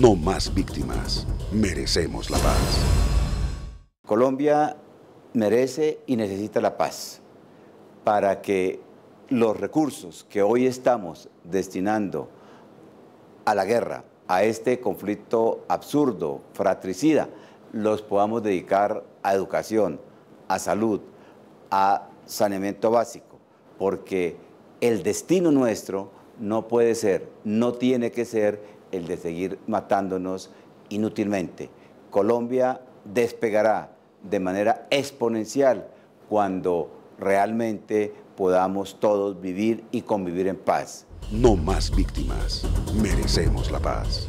No más víctimas. Merecemos la paz. Colombia merece y necesita la paz para que los recursos que hoy estamos destinando a la guerra, a este conflicto absurdo, fratricida, los podamos dedicar a educación, a salud, a saneamiento básico, porque el destino nuestro no puede ser, no tiene que ser el de seguir matándonos inútilmente. Colombia despegará de manera exponencial cuando realmente podamos todos vivir y convivir en paz. No más víctimas. Merecemos la paz.